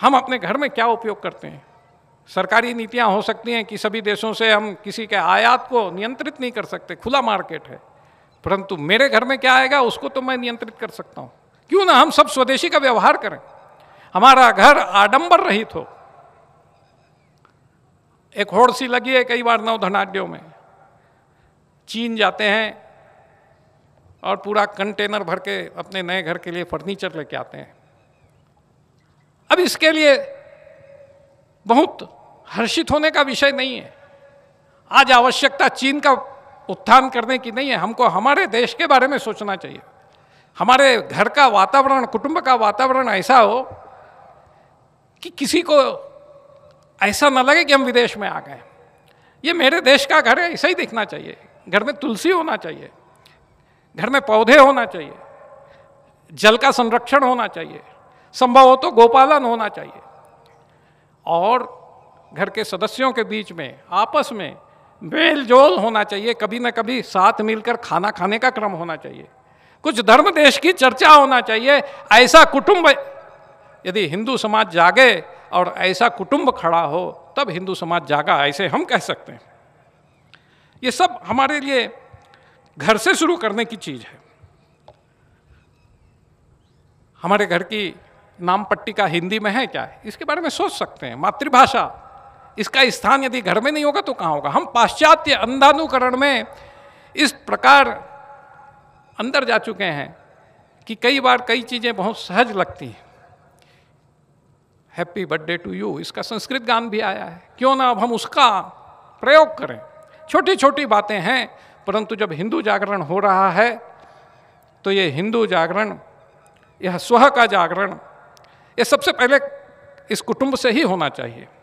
हम अपने घर में क्या उपयोग करते हैं सरकारी नीतियां हो सकती हैं कि सभी देशों से हम किसी के आयात को नियंत्रित नहीं कर सकते खुला मार्केट है परंतु मेरे घर में क्या आएगा उसको तो मैं नियंत्रित कर सकता हूँ क्यों ना हम सब स्वदेशी का व्यवहार करें हमारा घर आडंबर रहित हो एक होड़ सी लगी है कई बार नौ धनाढ़ों में चीन जाते हैं और पूरा कंटेनर भर के अपने नए घर के लिए फर्नीचर लेके आते हैं अब इसके लिए बहुत हर्षित होने का विषय नहीं है आज आवश्यकता चीन का उत्थान करने की नहीं है हमको हमारे देश के बारे में सोचना चाहिए हमारे घर का वातावरण कुटुंब का वातावरण ऐसा हो कि किसी को ऐसा ना लगे कि हम विदेश में आ गए ये मेरे देश का घर है ऐसा ही दिखना चाहिए घर में तुलसी होना चाहिए घर में पौधे होना चाहिए जल का संरक्षण होना चाहिए संभव हो तो गोपालन होना चाहिए और घर के सदस्यों के बीच में आपस में मेल जोल होना चाहिए कभी ना कभी साथ मिलकर खाना खाने का क्रम होना चाहिए कुछ धर्म देश की चर्चा होना चाहिए ऐसा कुटुंब यदि हिंदू समाज जागे और ऐसा कुटुंब खड़ा हो तब हिंदू समाज जागा ऐसे हम कह सकते हैं ये सब हमारे लिए घर से शुरू करने की चीज़ है हमारे घर की नाम पट्टी का हिंदी में है क्या इसके बारे में सोच सकते हैं मातृभाषा इसका स्थान यदि घर में नहीं होगा तो कहाँ होगा हम पाश्चात्य अंधानुकरण में इस प्रकार अंदर जा चुके हैं कि कई बार कई चीज़ें बहुत सहज लगती हैं हैप्पी बर्थडे टू यू इसका संस्कृत गान भी आया है क्यों ना अब हम उसका प्रयोग करें छोटी छोटी बातें हैं परंतु जब हिंदू जागरण हो रहा है तो ये हिंदू जागरण यह स्व का जागरण ये सबसे पहले इस कुटुंब से ही होना चाहिए